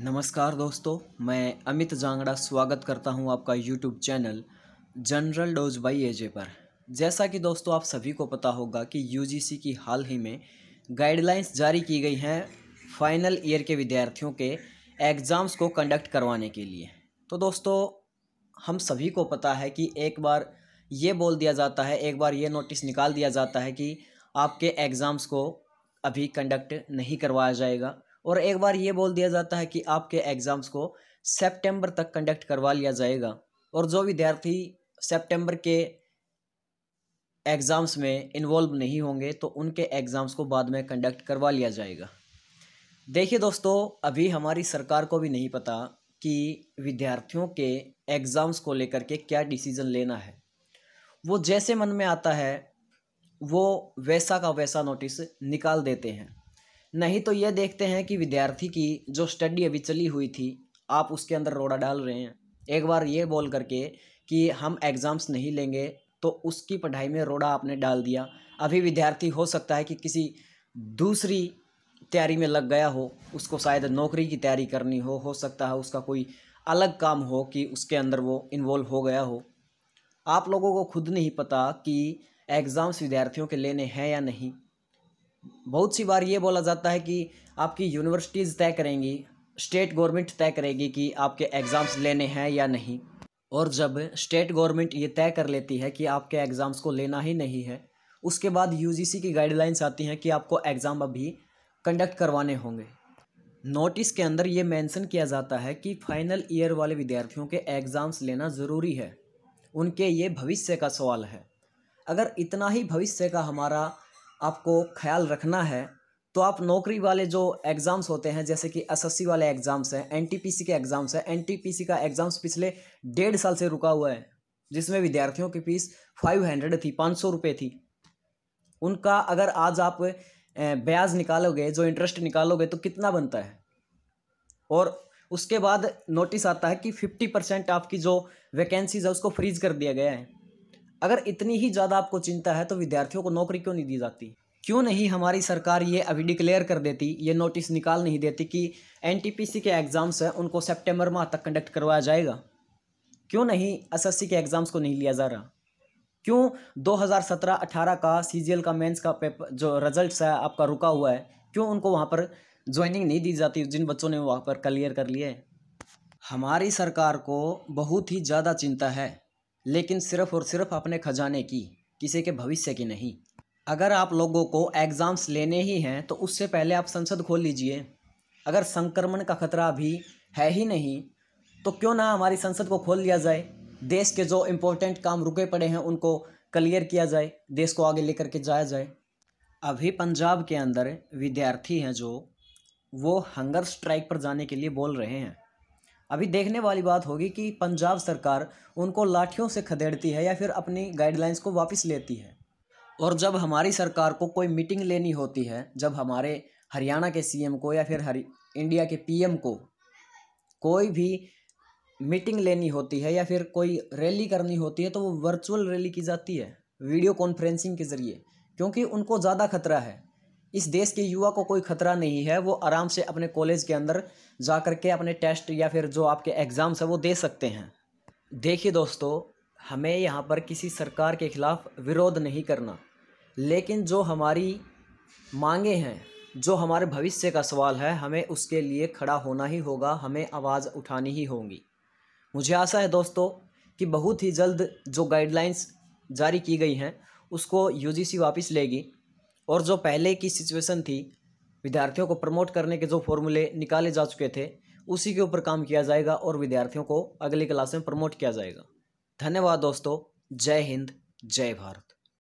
नमस्कार दोस्तों मैं अमित जांगड़ा स्वागत करता हूं आपका YouTube channel general dose by AJ पर जैसा कि दोस्तों आप सभी को पता होगा कि यूजीसी की हाल ही में गाइडलाइंस जारी की गई हैं फाइनल ईयर के विद्यार्थियों के एग्ज़ाम्स को कंडक्ट करवाने के लिए तो दोस्तों हम सभी को पता है कि एक बार ये बोल दिया जाता है एक बार ये नोटिस निकाल दिया जाता है कि आपके एग्ज़ाम्स को अभी कंडक्ट नहीं करवाया जाएगा और एक बार ये बोल दिया जाता है कि आपके एग्ज़ाम्स को सेप्टेम्बर तक कंडक्ट करवा लिया जाएगा और जो विद्यार्थी सेप्टेम्बर के एग्ज़ाम्स में इन्वॉल्व नहीं होंगे तो उनके एग्ज़ाम्स को बाद में कंडक्ट करवा लिया जाएगा देखिए दोस्तों अभी हमारी सरकार को भी नहीं पता कि विद्यार्थियों के एग्ज़ाम्स को लेकर के क्या डिसीज़न लेना है वो जैसे मन में आता है वो वैसा का वैसा नोटिस निकाल देते हैं नहीं तो ये देखते हैं कि विद्यार्थी की जो स्टडी अभी चली हुई थी आप उसके अंदर रोड़ा डाल रहे हैं एक बार ये बोल करके कि हम एग्ज़ाम्स नहीं लेंगे तो उसकी पढ़ाई में रोड़ा आपने डाल दिया अभी विद्यार्थी हो सकता है कि किसी दूसरी तैयारी में लग गया हो उसको शायद नौकरी की तैयारी करनी हो हो सकता है उसका कोई अलग काम हो कि उसके अंदर वो इन्वॉल्व हो गया हो आप लोगों को खुद नहीं पता कि एग्ज़ाम्स विद्यार्थियों के लेने हैं या नहीं बहुत सी बार ये बोला जाता है कि आपकी यूनिवर्सिटीज़ तय करेंगी स्टेट गवर्नमेंट तय करेगी कि आपके एग्ज़ाम्स लेने हैं या नहीं और जब स्टेट गवर्नमेंट ये तय कर लेती है कि आपके एग्ज़ाम्स को लेना ही नहीं है उसके बाद यूजीसी की गाइडलाइंस आती हैं कि आपको एग्ज़ाम अभी कंडक्ट करवाने होंगे नोटिस के अंदर ये मेंशन किया जाता है कि फाइनल ईयर वाले विद्यार्थियों के एग्ज़ाम्स लेना ज़रूरी है उनके ये भविष्य का सवाल है अगर इतना ही भविष्य का हमारा आपको ख्याल रखना है तो आप नौकरी वाले जो एग्ज़ाम्स होते हैं जैसे कि एसएससी वाले एग्ज़ाम्स हैं एनटीपीसी के एग्ज़ाम्स हैं एनटीपीसी का एग्ज़ाम्स पिछले डेढ़ साल से रुका हुआ है जिसमें विद्यार्थियों की फ़ीस फाइव हंड्रेड थी पाँच सौ रुपये थी उनका अगर आज आप ब्याज निकालोगे जो इंटरेस्ट निकालोगे तो कितना बनता है और उसके बाद नोटिस आता है कि फिफ्टी परसेंट आपकी जो वैकेंसीज है उसको फ्रीज कर दिया गया है अगर इतनी ही ज़्यादा आपको चिंता है तो विद्यार्थियों को नौकरी क्यों नहीं दी जाती क्यों नहीं हमारी सरकार ये अभी डिक्लेयर कर देती ये नोटिस निकाल नहीं देती कि एनटीपीसी के एग्ज़ाम्स हैं उनको सितंबर माह तक कंडक्ट करवाया जाएगा क्यों नहीं एसएससी के एग्ज़ाम्स को नहीं लिया जा रहा क्यों 2017-18 का सीजीएल का मेंस का पेपर जो रिजल्ट है आपका रुका हुआ है क्यों उनको वहाँ पर ज्वाइनिंग नहीं दी जाती जिन बच्चों ने वहाँ पर क्लियर कर लिए हमारी सरकार को बहुत ही ज़्यादा चिंता है लेकिन सिर्फ और सिर्फ अपने खजाने की किसी के भविष्य की नहीं अगर आप लोगों को एग्ज़ाम्स लेने ही हैं तो उससे पहले आप संसद खोल लीजिए अगर संक्रमण का खतरा भी है ही नहीं तो क्यों ना हमारी संसद को खोल लिया जाए देश के जो इम्पोर्टेंट काम रुके पड़े हैं उनको क्लियर किया जाए देश को आगे लेकर के जाया जाए अभी पंजाब के अंदर विद्यार्थी हैं जो वो हंगर स्ट्राइक पर जाने के लिए बोल रहे हैं अभी देखने वाली बात होगी कि पंजाब सरकार उनको लाठियों से खदेड़ती है या फिर अपनी गाइडलाइंस को वापस लेती है और जब हमारी सरकार को कोई मीटिंग लेनी होती है जब हमारे हरियाणा के सीएम को या फिर हरी इंडिया के पीएम को कोई भी मीटिंग लेनी होती है या फिर कोई रैली करनी होती है तो वो वर्चुअल रैली की जाती है वीडियो कॉन्फ्रेंसिंग के ज़रिए क्योंकि उनको ज़्यादा खतरा है इस देश के युवा को कोई खतरा नहीं है वो आराम से अपने कॉलेज के अंदर जा कर के अपने टेस्ट या फिर जो आपके एग्ज़ाम्स हैं वो दे सकते हैं देखिए दोस्तों हमें यहाँ पर किसी सरकार के ख़िलाफ़ विरोध नहीं करना लेकिन जो हमारी मांगे हैं जो हमारे भविष्य का सवाल है हमें उसके लिए खड़ा होना ही होगा हमें आवाज़ उठानी ही होगी मुझे आशा है दोस्तों कि बहुत ही जल्द जो गाइडलाइंस जारी की गई हैं उसको यूजीसी वापस लेगी और जो पहले की सिचुएशन थी विद्यार्थियों को प्रमोट करने के जो फॉर्मूले निकाले जा चुके थे उसी के ऊपर काम किया जाएगा और विद्यार्थियों को अगली क्लास में प्रमोट किया जाएगा धन्यवाद दोस्तों जय हिंद जय भारत